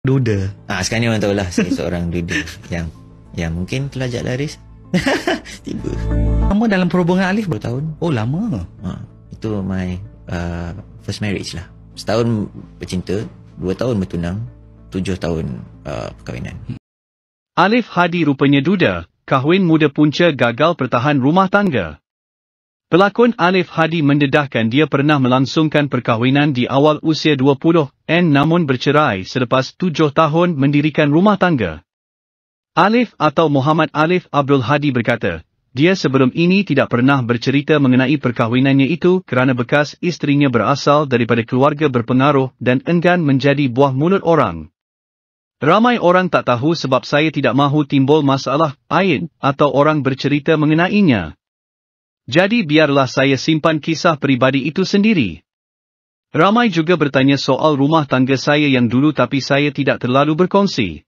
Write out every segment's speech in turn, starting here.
Duda. Ah, sekarang ni orang tahu saya seorang duda yang yang mungkin pelajar laris. Tiba. Lama dalam perhubungan Alif berapa tahun? Oh, lama. Ha, itu my uh, first marriage lah. Setahun bercinta, dua tahun bertunang, tujuh tahun uh, perkahwinan. Alif Hadi rupanya duda, kahwin muda punca gagal pertahan rumah tangga. Pelakon Alif Hadi mendedahkan dia pernah melangsungkan perkahwinan di awal usia 20 dan namun bercerai selepas 7 tahun mendirikan rumah tangga. Alif atau Muhammad Alif Abdul Hadi berkata, dia sebelum ini tidak pernah bercerita mengenai perkahwinannya itu kerana bekas isterinya berasal daripada keluarga berpengaruh dan enggan menjadi buah mulut orang. Ramai orang tak tahu sebab saya tidak mahu timbul masalah, ain, atau orang bercerita mengenainya. Jadi biarlah saya simpan kisah peribadi itu sendiri. Ramai juga bertanya soal rumah tangga saya yang dulu tapi saya tidak terlalu berkongsi.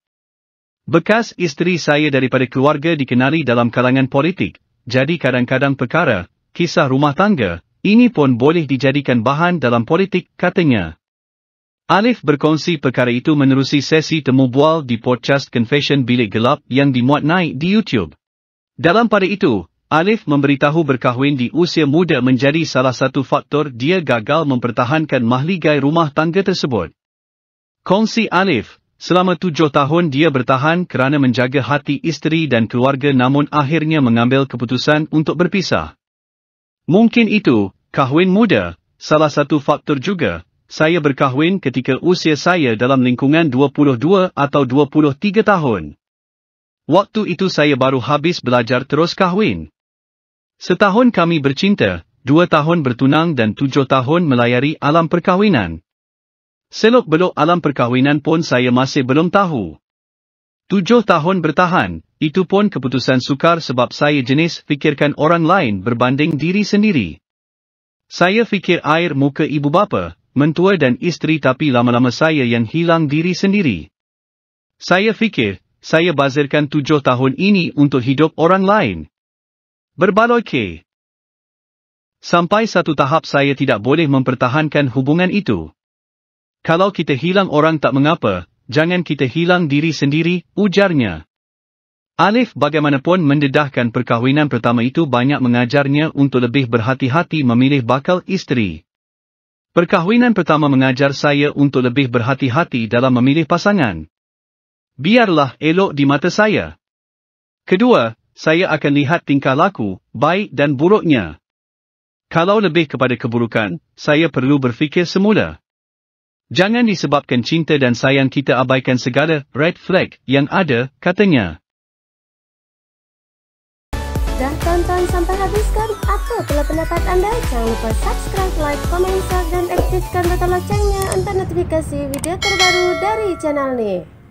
Bekas isteri saya daripada keluarga dikenali dalam kalangan politik, jadi kadang-kadang perkara, kisah rumah tangga, ini pun boleh dijadikan bahan dalam politik, katanya. Alif berkongsi perkara itu menerusi sesi temu bual di podcast Confession Bilik Gelap yang dimuat naik di YouTube. Dalam pada itu, Alif memberitahu berkahwin di usia muda menjadi salah satu faktor dia gagal mempertahankan mahligai rumah tangga tersebut. Kongsi Alif, selama tujuh tahun dia bertahan kerana menjaga hati isteri dan keluarga namun akhirnya mengambil keputusan untuk berpisah. Mungkin itu, kahwin muda, salah satu faktor juga, saya berkahwin ketika usia saya dalam lingkungan 22 atau 23 tahun. Waktu itu saya baru habis belajar terus kahwin. Setahun kami bercinta, dua tahun bertunang dan tujuh tahun melayari alam perkahwinan. Selok belok alam perkahwinan pun saya masih belum tahu. Tujuh tahun bertahan, itu pun keputusan sukar sebab saya jenis fikirkan orang lain berbanding diri sendiri. Saya fikir air muka ibu bapa, mentua dan isteri tapi lama-lama saya yang hilang diri sendiri. Saya fikir, saya bazirkan tujuh tahun ini untuk hidup orang lain, Berbaloi Sampai satu tahap saya tidak boleh mempertahankan hubungan itu. Kalau kita hilang orang tak mengapa, jangan kita hilang diri sendiri, ujarnya. Alif bagaimanapun mendedahkan perkahwinan pertama itu banyak mengajarnya untuk lebih berhati-hati memilih bakal isteri. Perkahwinan pertama mengajar saya untuk lebih berhati-hati dalam memilih pasangan. Biarlah elok di mata saya. Kedua, saya akan lihat tingkah laku, baik dan buruknya. Kalau lebih kepada keburukan, saya perlu berfikir semula. Jangan disebabkan cinta dan sayang kita abaikan segala red flag yang ada, katanya. Dah tonton sampai habis kan? Apa pula pendapat anda? Jangan lupa subscribe, like, komen, share dan aktifkan butang loncengnya untuk notifikasi video terbaru dari channel ni.